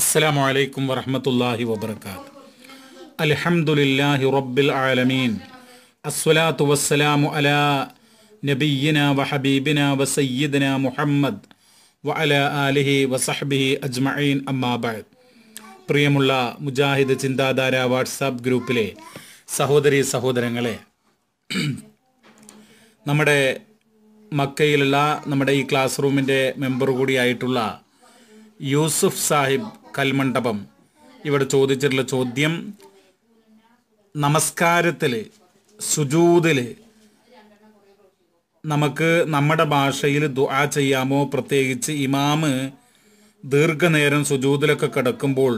അസ്സലാമു അലൈക്കും വറഹമത്തല്ലാഹി വബർക്കാത്ത് അലഹമുല്ലാഹി റബ്ബിൽ ആലമീൻ അസ്വലാത്തു വസ്സലാമു അലാ നബീന വഹബീബിന വസയ്യിദിന മുഹമ്മദ് വ അല ആലിഹി വസഹബിഹി അജ്മഈൻ അമ്മാബാദ് പ്രിയമുള്ള മുജാഹിദ് ചിന്താധാര വാട്സാപ്പ് ഗ്രൂപ്പിലെ സഹോദരി സഹോദരങ്ങളെ നമ്മുടെ മക്കയിലുള്ള നമ്മുടെ ഈ ക്ലാസ് റൂമിൻ്റെ മെമ്പർ കൂടിയായിട്ടുള്ള യൂസുഫ് സാഹിബ് കൽമണ്ഡപം ഇവിടെ ചോദിച്ചിട്ടുള്ള ചോദ്യം നമസ്കാരത്തിൽ സുജൂതിൽ നമുക്ക് നമ്മുടെ ഭാഷയിൽ ദുആ ചെയ്യാമോ പ്രത്യേകിച്ച് ഇമാമ് ദീർഘനേരം സുജൂതിലൊക്കെ കിടക്കുമ്പോൾ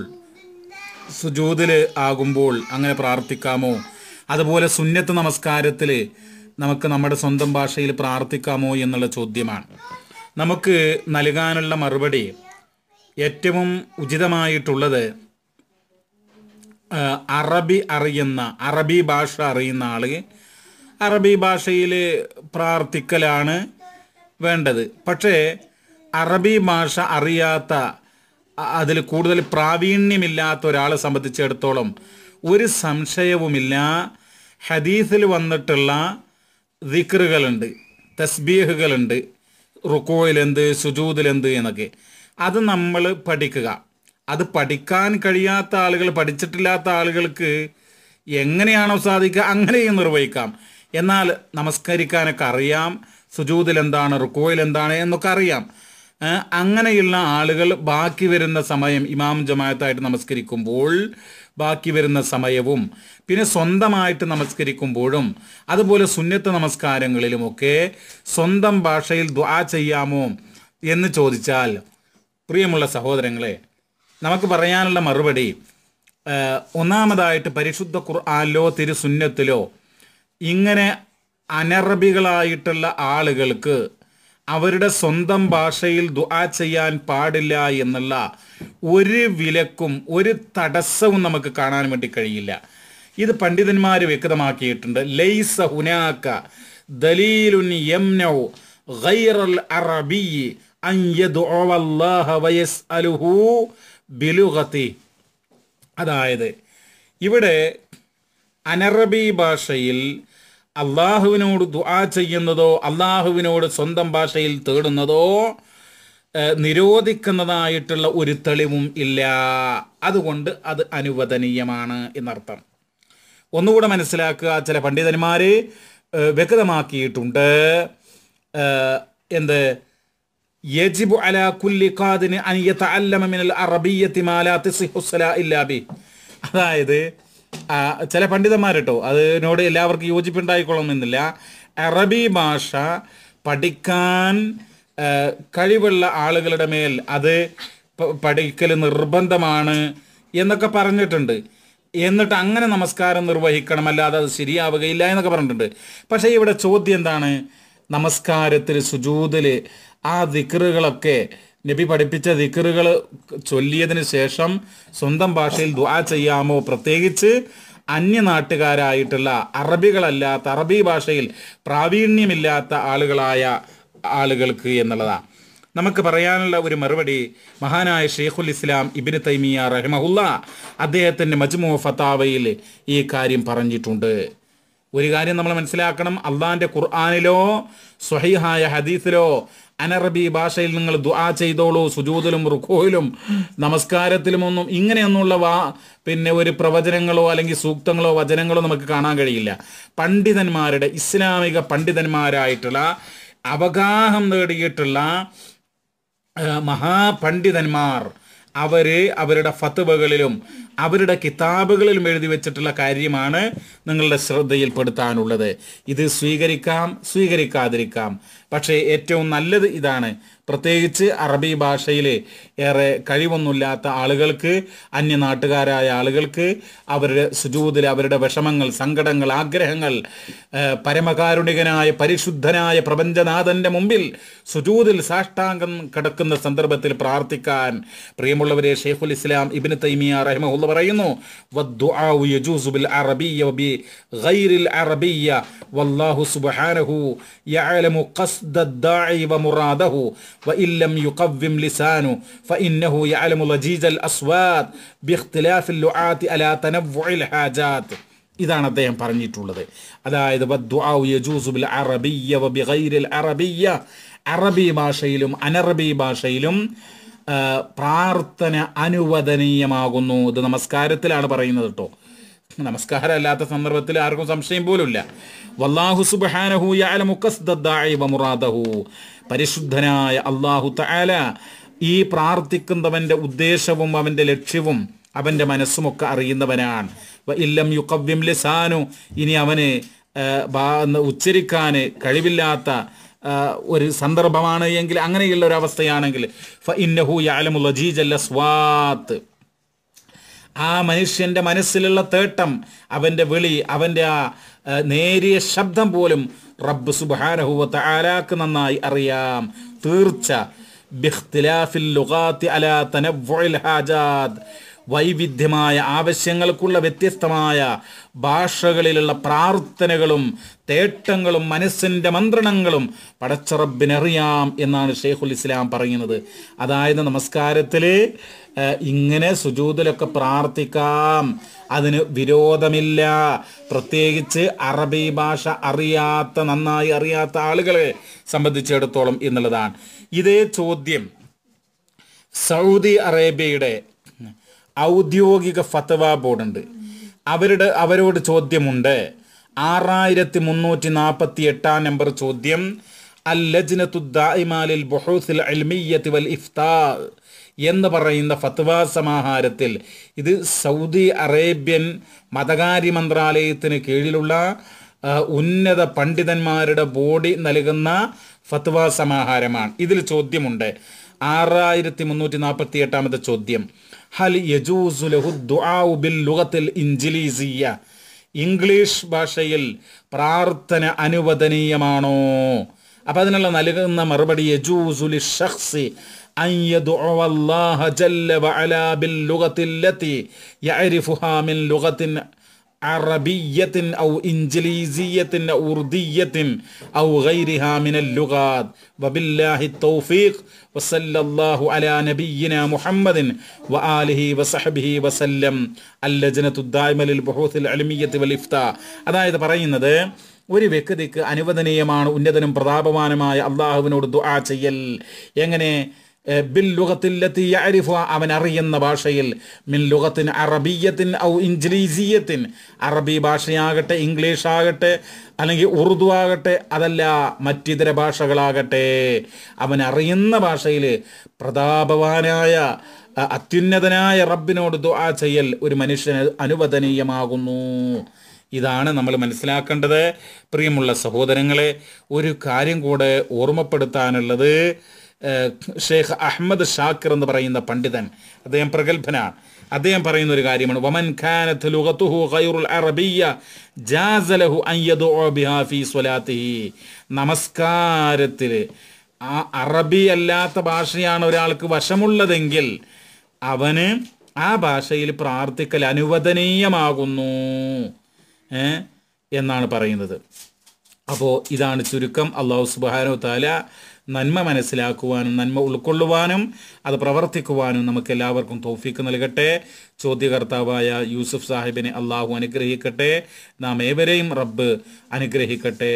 സുജൂതിൽ ആകുമ്പോൾ അങ്ങനെ പ്രാർത്ഥിക്കാമോ അതുപോലെ സുന്നത്ത് നമസ്കാരത്തിൽ നമുക്ക് നമ്മുടെ സ്വന്തം ഭാഷയിൽ പ്രാർത്ഥിക്കാമോ എന്നുള്ള ചോദ്യമാണ് നമുക്ക് നൽകാനുള്ള മറുപടി ഏറ്റവും ഉചിതമായിട്ടുള്ളത് അറബി അറിയുന്ന അറബി ഭാഷ അറിയുന്ന ആൾ അറബി ഭാഷയിൽ പ്രാർത്ഥിക്കലാണ് വേണ്ടത് പക്ഷേ അറബി ഭാഷ അറിയാത്ത അതിൽ കൂടുതൽ പ്രാവീണ്യമില്ലാത്ത ഒരാളെ സംബന്ധിച്ചിടത്തോളം ഒരു സംശയവുമില്ല ഹദീസിൽ വന്നിട്ടുള്ള ദിക്റുകളുണ്ട് തസ്ബീഹുകളുണ്ട് റുക്കോയിലെന്ത് സുജൂദിലെന്ത് എന്നൊക്കെ അത് നമ്മൾ പഠിക്കുക അത് പഠിക്കാൻ കഴിയാത്ത ആളുകൾ പഠിച്ചിട്ടില്ലാത്ത ആളുകൾക്ക് എങ്ങനെയാണോ സാധിക്കുക അങ്ങനെയും നിർവഹിക്കാം എന്നാൽ നമസ്കരിക്കാനൊക്കെ അറിയാം സുജൂതിൽ എന്താണ് റുക്കോയിൽ എന്താണ് എന്നൊക്കെ അറിയാം അങ്ങനെയുള്ള ആളുകൾ ബാക്കി വരുന്ന സമയം ഇമാം ജമായത്തായിട്ട് നമസ്കരിക്കുമ്പോൾ ബാക്കി വരുന്ന സമയവും പിന്നെ സ്വന്തമായിട്ട് നമസ്കരിക്കുമ്പോഴും അതുപോലെ സുന്നത്ത് നമസ്കാരങ്ങളിലുമൊക്കെ സ്വന്തം ഭാഷയിൽ ദ്വാ ചെയ്യാമോ എന്ന് ചോദിച്ചാൽ പ്രിയമുള്ള സഹോദരങ്ങളെ നമുക്ക് പറയാനുള്ള മറുപടി ഒന്നാമതായിട്ട് പരിശുദ്ധ ഖുർആാനിലോ തിരുസുന്നത്തിലോ ഇങ്ങനെ അനറബികളായിട്ടുള്ള ആളുകൾക്ക് അവരുടെ സ്വന്തം ഭാഷയിൽ ദുആ ചെയ്യാൻ പാടില്ല എന്നുള്ള ഒരു വിലക്കും ഒരു തടസ്സവും നമുക്ക് കാണാൻ വേണ്ടി കഴിയില്ല ഇത് പണ്ഡിതന്മാർ വ്യക്തമാക്കിയിട്ടുണ്ട് ലൈസ ഹുനാക്ക ദലീലുൻ യംനൗ ഗൈറൽ അറബി അതായത് ഇവിടെ അനറബി ഭാഷയിൽ അള്ളാഹുവിനോട് ദുആ ചെയ്യുന്നതോ അള്ളാഹുവിനോട് സ്വന്തം ഭാഷയിൽ തേടുന്നതോ നിരോധിക്കുന്നതായിട്ടുള്ള ഒരു തെളിവും ഇല്ല അതുകൊണ്ട് അത് അനുവദനീയമാണ് എന്നർത്ഥം ഒന്നുകൂടെ മനസ്സിലാക്കുക ചില പണ്ഡിതന്മാർ വ്യക്തമാക്കിയിട്ടുണ്ട് എന്ത് യജിബു അലാ കുല്ലി ഖാദിന് അനിയത്ത അല്ലമ മിനൽ അറബിയത്തി മാലാ الا به അതായത് ചില പണ്ഡിതന്മാരട്ടോ അതിനോട് എല്ലാവർക്കും യോജിപ്പുണ്ടായിക്കൊള്ളണമെന്നില്ല അറബി ഭാഷ പഠിക്കാൻ കഴിവുള്ള ആളുകളുടെ മേൽ അത് പഠിക്കൽ നിർബന്ധമാണ് എന്നൊക്കെ പറഞ്ഞിട്ടുണ്ട് എന്നിട്ട് അങ്ങനെ നമസ്കാരം നിർവഹിക്കണം അല്ലാതെ അത് ശരിയാവുകയില്ല എന്നൊക്കെ പറഞ്ഞിട്ടുണ്ട് പക്ഷേ ഇവിടെ ചോദ്യം എന്താണ് നമസ്കാരത്തിൽ സുജൂതിൽ ആ ദിക്കറുകളൊക്കെ നബി പഠിപ്പിച്ച ദിക്കറുകൾ ചൊല്ലിയതിന് ശേഷം സ്വന്തം ഭാഷയിൽ ദുആ ചെയ്യാമോ പ്രത്യേകിച്ച് അന്യനാട്ടുകാരായിട്ടുള്ള അറബികളല്ലാത്ത അറബി ഭാഷയിൽ പ്രാവീണ്യമില്ലാത്ത ആളുകളായ ആളുകൾക്ക് എന്നുള്ളതാണ് നമുക്ക് പറയാനുള്ള ഒരു മറുപടി മഹാനായ ഷെയ്ഖുൽ ഇസ്ലാം ഇബിന് തൈമിയ റഹ്മഹുല്ല അദ്ദേഹത്തിൻ്റെ മജ്മു ഫതാവയിൽ ഈ കാര്യം പറഞ്ഞിട്ടുണ്ട് ഒരു കാര്യം നമ്മൾ മനസ്സിലാക്കണം അള്ളാന്റെ ഖുർആാനിലോ സ്വഹീഹായ ഹദീസിലോ അനറബി ഭാഷയിൽ നിങ്ങൾ ദുആ ചെയ്തോളൂ സുജൂതിലും റുക്കോയിലും നമസ്കാരത്തിലുമൊന്നും ഇങ്ങനെയൊന്നുമുള്ള വാ പിന്നെ ഒരു പ്രവചനങ്ങളോ അല്ലെങ്കിൽ സൂക്തങ്ങളോ വചനങ്ങളോ നമുക്ക് കാണാൻ കഴിയില്ല പണ്ഡിതന്മാരുടെ ഇസ്ലാമിക പണ്ഡിതന്മാരായിട്ടുള്ള അവഗാഹം നേടിയിട്ടുള്ള മഹാപണ്ഡിതന്മാർ അവര് അവരുടെ ഫത്തുവകളിലും അവരുടെ കിതാബുകളിലും എഴുതി വെച്ചിട്ടുള്ള കാര്യമാണ് നിങ്ങളുടെ ശ്രദ്ധയിൽപ്പെടുത്താനുള്ളത് ഇത് സ്വീകരിക്കാം സ്വീകരിക്കാതിരിക്കാം പക്ഷേ ഏറ്റവും നല്ലത് ഇതാണ് പ്രത്യേകിച്ച് അറബി ഭാഷയിലെ ഏറെ കഴിവൊന്നുമില്ലാത്ത ആളുകൾക്ക് നാട്ടുകാരായ ആളുകൾക്ക് അവരുടെ സുജൂതിൽ അവരുടെ വിഷമങ്ങൾ സങ്കടങ്ങൾ ആഗ്രഹങ്ങൾ പരമകാരുണികനായ പരിശുദ്ധനായ പ്രപഞ്ചനാഥൻ്റെ മുമ്പിൽ സുജൂതിൽ സാഷ്ടാംഗം കിടക്കുന്ന സന്ദർഭത്തിൽ പ്രാർത്ഥിക്കാൻ പ്രിയമുള്ളവരെ ഷെയ്ഖുൽ ഇസ്ലാം ഇബിന് തൈമിയ റഹ്മുള്ള പറയുന്നു അറബിയ വല്ലാഹു സുബ്ഹാനഹു യഅലമു ഖസ്ദ ദാഇ വ മുറാദഹു وإن لم يقوم لسانه فإنه يعلم لجيج الأصوات باختلاف اللعات على تنوع الحاجات ഇതാണ് അദ്ദേഹം പറഞ്ഞിട്ടുള്ളത് അതായത് യജൂസുബിൽ അറബിയ ബിഗൈരിൽ അറബിയ അറബി ഭാഷയിലും അനറബി ഭാഷയിലും പ്രാർത്ഥന അനുവദനീയമാകുന്നു ഇത് നമസ്കാരത്തിലാണ് പറയുന്നത് കേട്ടോ നമസ്കാരമല്ലാത്ത സന്ദർഭത്തിൽ ആർക്കും സംശയം പോലുമില്ല വല്ലാഹു സുബാനഹു യാലമുക്കസ്ദായിമുറാദഹു പരിശുദ്ധനായ അള്ളാഹു തആല ഈ പ്രാർത്ഥിക്കുന്നവന്റെ ഉദ്ദേശവും അവന്റെ ലക്ഷ്യവും അവന്റെ മനസ്സുമൊക്കെ അറിയുന്നവനാണ് ഇല്ലം യുക്കവ്യം ലിസാനു ഇനി അവന് ഉച്ചരിക്കാൻ കഴിവില്ലാത്ത ഒരു സന്ദർഭമാണ് എങ്കിൽ അങ്ങനെയുള്ള ഒരു അവസ്ഥയാണെങ്കിൽ ഫ ഇന്നഹു യാലമുള്ള ജീജല്ല സ്വാത്ത് ആ മനുഷ്യൻ്റെ മനസ്സിലുള്ള തേട്ടം അവൻ്റെ വിളി അവൻ്റെ ആ നേരിയ ശബ്ദം പോലും റബ്ബ് സുബാനഹുവത്ത് ആരാക്ക് നന്നായി അറിയാം തീർച്ച വൈവിധ്യമായ ആവശ്യങ്ങൾക്കുള്ള വ്യത്യസ്തമായ ഭാഷകളിലുള്ള പ്രാർത്ഥനകളും തേട്ടങ്ങളും മനസ്സിൻ്റെ മന്ത്രണങ്ങളും പടച്ചറബിനറിയാം എന്നാണ് ഷെയ്ഖുൽ ഇസ്ലാം പറയുന്നത് അതായത് നമസ്കാരത്തിൽ ഇങ്ങനെ സുജൂതിലൊക്കെ പ്രാർത്ഥിക്കാം അതിന് വിരോധമില്ല പ്രത്യേകിച്ച് അറബി ഭാഷ അറിയാത്ത നന്നായി അറിയാത്ത ആളുകളെ സംബന്ധിച്ചിടത്തോളം എന്നുള്ളതാണ് ഇതേ ചോദ്യം സൗദി അറേബ്യയുടെ ഔദ്യോഗിക ഫത്തവ ബോർഡുണ്ട് അവരുടെ അവരോട് ചോദ്യമുണ്ട് ആറായിരത്തി മുന്നൂറ്റി നാൽപ്പത്തി എട്ടാം നമ്പർ ചോദ്യം എന്ന് പറയുന്ന ഫത്വ സമാഹാരത്തിൽ ഇത് സൗദി അറേബ്യൻ മതകാര്യ മന്ത്രാലയത്തിന് കീഴിലുള്ള ഉന്നത പണ്ഡിതന്മാരുടെ ബോഡി നൽകുന്ന ഫത്വ സമാഹാരമാണ് ഇതിൽ ചോദ്യമുണ്ട് ആറായിരത്തി മുന്നൂറ്റി നാൽപ്പത്തി എട്ടാമത്തെ ചോദ്യം ഹൽ യജൂസു ലഹു ദുആഉ ബിൽ ഇഞ്ചിലീസിയ ഇംഗ്ലീഷ് ഭാഷയിൽ പ്രാർത്ഥന അനുവദനീയമാണോ അപ്പം അതിനുള്ള നൽകുന്ന മറുപടി യജൂസുലി ഷഖ്സി أن يدعو الله جل وعلا باللغة التي يعرفها من لغة عربية أو إنجليزية أو أردية أو غيرها من اللغات وبالله التوفيق وصلى الله على نبينا محمد وآله وصحبه وسلم اللجنة الدائمة للبحوث العلمية والإفتاء هذا പറയുന്നത് ഒരു വ്യക്തിക്ക് അനുവദനീയമാണ് ഉന്നതനും പ്രതാപമാനുമായ അള്ളാഹുവിനോട് ദുആ ചെയ്യൽ എങ്ങനെ ബിൽ ലുഗത്തില്ലത്തി അരിഫ അവൻ അറിയുന്ന ഭാഷയിൽ മിൻ ലുഗത്തിൻ അറബിയത്തിൻ ഔ ഇംഗ്ലീസീയത്തിൻ അറബി ഭാഷയാകട്ടെ ഇംഗ്ലീഷ് ആകട്ടെ അല്ലെങ്കിൽ ഉറുദു ആകട്ടെ അതല്ല മറ്റിതര ഭാഷകളാകട്ടെ അവൻ അറിയുന്ന ഭാഷയിൽ പ്രതാപവാനായ അത്യുന്നതനായ റബ്ബിനോട് ദുആ ചെയ്യൽ ഒരു മനുഷ്യന് അനുവദനീയമാകുന്നു ഇതാണ് നമ്മൾ മനസ്സിലാക്കേണ്ടത് പ്രിയമുള്ള സഹോദരങ്ങളെ ഒരു കാര്യം കൂടെ ഓർമ്മപ്പെടുത്താനുള്ളത് ഷെയ്ഖ് അഹമ്മദ് ഷാക്കിർ എന്ന് പറയുന്ന പണ്ഡിതൻ അദ്ദേഹം പ്രഗത്ഭനാണ് അദ്ദേഹം പറയുന്ന ഒരു കാര്യമാണ് വമൻ ഖാനത്ത് ലുഗത്തുഹു ഖൈറുൽ അറബിയ ജാസലഹു അൻ ബിഹാ ഫീ സ്വലാത്തിഹി നമസ്കാരത്തിൽ ആ അറബി അല്ലാത്ത ഭാഷയാണ് ഒരാൾക്ക് വശമുള്ളതെങ്കിൽ അവന് ആ ഭാഷയിൽ പ്രാർത്ഥിക്കൽ അനുവദനീയമാകുന്നു എന്നാണ് പറയുന്നത് അപ്പോൾ ഇതാണ് ചുരുക്കം അള്ളാഹു സുബാനോ താല നന്മ മനസ്സിലാക്കുവാനും നന്മ ഉൾക്കൊള്ളുവാനും അത് പ്രവർത്തിക്കുവാനും നമുക്ക് എല്ലാവർക്കും തോഫിക്ക് നൽകട്ടെ ചോദ്യകർത്താവായ യൂസുഫ് സാഹിബിനെ അള്ളാഹു അനുഗ്രഹിക്കട്ടെ നാം ഏവരെയും റബ്ബ് അനുഗ്രഹിക്കട്ടെ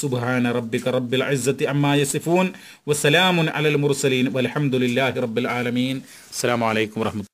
സുബാന റബ്ബിക റബ്ബിൽ അസത്തി അമ്മായ സിഫൂൻ വസ്സലാമുൻ അലൽ മുർസലീൻ വലഹമുല്ലാഹി റബ്ബിൽ ആലമീൻ അസ്സാം വലൈക്കും വർഹമത്ത്